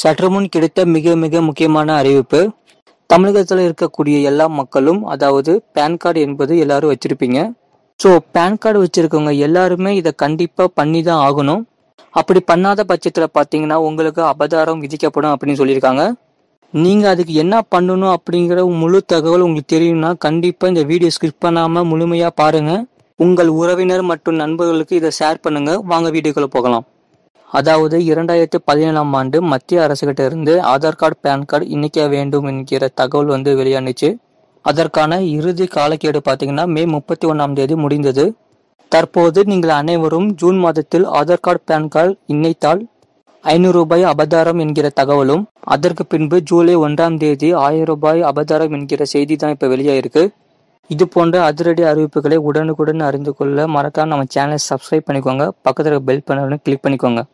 சற்று முன் கிடைத்த மிக மிக முக்கியமான அறிவிப்பு தமிழகத்தில் இருக்கக்கூடிய எல்லா மக்களும் அதாவது பேன் கார்டு என்பது எல்லாரும் வச்சிருப்பீங்க ஸோ பேன் கார்டு வச்சிருக்கவங்க எல்லாருமே இதை கண்டிப்பாக பண்ணி தான் ஆகணும் அப்படி பண்ணாத பட்சத்தில் பார்த்தீங்கன்னா உங்களுக்கு அபதாரம் விதிக்கப்படும் அப்படின்னு சொல்லியிருக்காங்க நீங்கள் அதுக்கு என்ன பண்ணணும் அப்படிங்கிற முழு தகவல் உங்களுக்கு தெரியும்னா கண்டிப்பாக இந்த வீடியோ ஸ்கிப் பண்ணாமல் முழுமையாக பாருங்கள் உங்கள் உறவினர் மற்றும் நண்பர்களுக்கு இதை ஷேர் பண்ணுங்கள் வாங்க வீடியோக்குள்ளே போகலாம் அதாவது இரண்டாயிரத்தி பதினேழாம் ஆண்டு மத்திய அரசுகிட்ட இருந்து ஆதார் கார்டு பேன் கார்டு இணைக்க வேண்டும் என்கிற தகவல் வந்து வெளியானுச்சு அதற்கான இறுதி காலக்கேடு பார்த்தீங்கன்னா மே முப்பத்தி ஒன்றாம் தேதி முடிந்தது தற்போது நீங்கள் அனைவரும் ஜூன் மாதத்தில் ஆதார் கார்டு பேன் கார்டு இணைத்தால் ஐநூறு ரூபாய் அபதாரம் என்கிற தகவலும் அதற்கு பின்பு ஜூலை ஒன்றாம் தேதி ஆயிரம் ரூபாய் அபதாரம் என்கிற செய்தி தான் இப்போ வெளியாயிருக்கு இது போன்ற அதிரடி அறிவிப்புகளை உடனுக்குடன் அறிந்து கொள்ள மறக்காம நம்ம சேனலை சப்ஸ்கிரைப் பண்ணிக்கோங்க பக்கத்தில் பெல் பண்ணணும் கிளிக் பண்ணிக்கோங்க